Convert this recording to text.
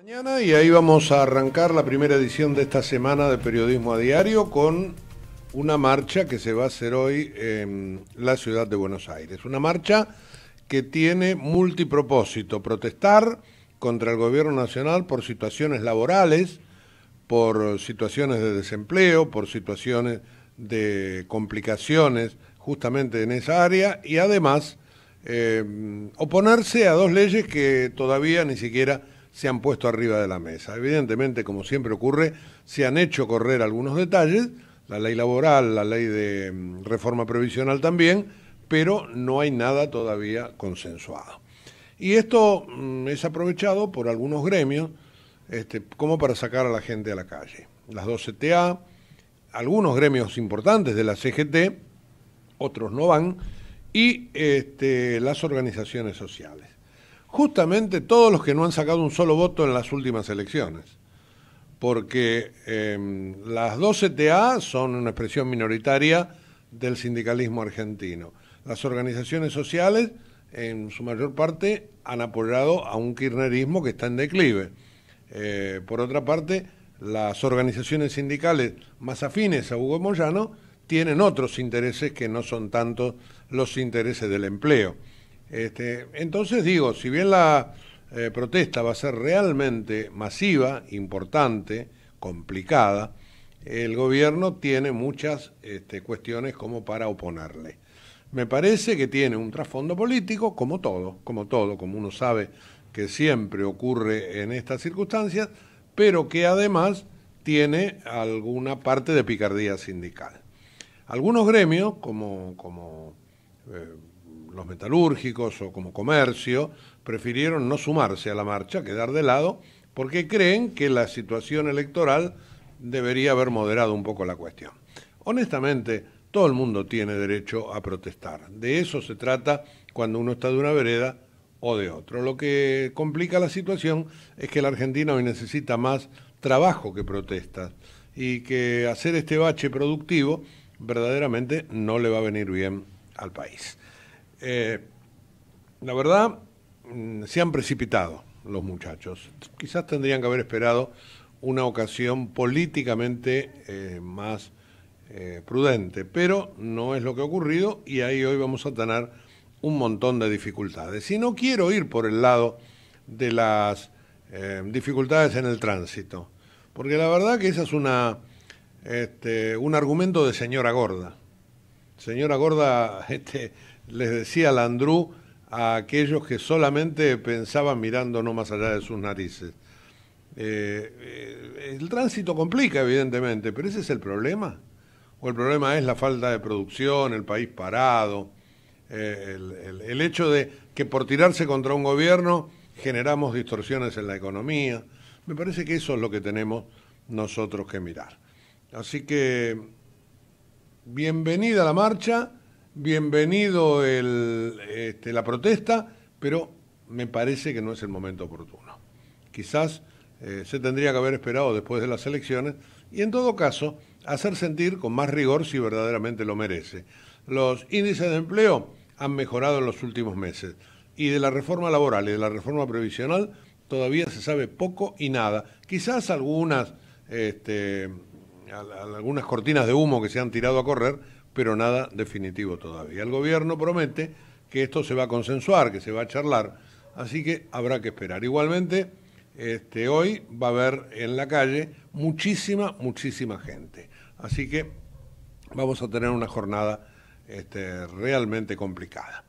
Mañana y ahí vamos a arrancar la primera edición de esta semana de Periodismo a Diario con una marcha que se va a hacer hoy en la ciudad de Buenos Aires. Una marcha que tiene multipropósito, protestar contra el gobierno nacional por situaciones laborales, por situaciones de desempleo, por situaciones de complicaciones justamente en esa área y además eh, oponerse a dos leyes que todavía ni siquiera se han puesto arriba de la mesa. Evidentemente, como siempre ocurre, se han hecho correr algunos detalles, la ley laboral, la ley de mm, reforma previsional también, pero no hay nada todavía consensuado. Y esto mm, es aprovechado por algunos gremios este, como para sacar a la gente a la calle. Las 12 TA, algunos gremios importantes de la CGT, otros no van, y este, las organizaciones sociales justamente todos los que no han sacado un solo voto en las últimas elecciones. Porque em, las dos ta son una expresión minoritaria del sindicalismo argentino. Las organizaciones sociales, en su mayor parte, han apoyado a un kirchnerismo que está en declive. Eh, por otra parte, las organizaciones sindicales más afines a Hugo Moyano tienen otros intereses que no son tanto los intereses del empleo. Este, entonces digo, si bien la eh, protesta va a ser realmente masiva, importante, complicada, el gobierno tiene muchas este, cuestiones como para oponerle. Me parece que tiene un trasfondo político, como todo, como todo, como uno sabe que siempre ocurre en estas circunstancias, pero que además tiene alguna parte de picardía sindical. Algunos gremios, como, como eh, los metalúrgicos o como comercio, prefirieron no sumarse a la marcha, quedar de lado, porque creen que la situación electoral debería haber moderado un poco la cuestión. Honestamente, todo el mundo tiene derecho a protestar. De eso se trata cuando uno está de una vereda o de otro. Lo que complica la situación es que la Argentina hoy necesita más trabajo que protestas y que hacer este bache productivo verdaderamente no le va a venir bien al país. Eh, la verdad, mm, se han precipitado los muchachos. Quizás tendrían que haber esperado una ocasión políticamente eh, más eh, prudente, pero no es lo que ha ocurrido y ahí hoy vamos a tener un montón de dificultades. Y no quiero ir por el lado de las dificultades en el tránsito, porque la verdad que esa es una, este, un argumento de señora gorda. Señora Gorda, este, les decía Landrú a aquellos que solamente pensaban mirando no más allá de sus narices. Eh, eh, el tránsito complica, evidentemente, pero ese es el problema. O el problema es la falta de producción, el país parado, eh, el, hecho de que por tirarse contra un gobierno generamos distorsiones en la economía. Me parece que eso es lo que tenemos nosotros que mirar. Así que bienvenida la marcha, bienvenido este, la protesta, pero me parece que no es el momento oportuno. Quizás eh, se tendría que haber esperado después de las elecciones y en todo caso hacer sentir con más rigor si verdaderamente lo merece. Los índices de empleo han mejorado en los últimos meses y de la reforma laboral y de la reforma previsional todavía se sabe poco y nada. Quizás algunas este, algunas cortinas de humo que se han tirado a correr, pero nada definitivo todavía. El gobierno promete que esto se va a consensuar, que se va a charlar, así que habrá que esperar. Igualmente, este, hoy va a haber en la calle muchísima, muchísima gente. Así que vamos a tener una jornada este, realmente complicada.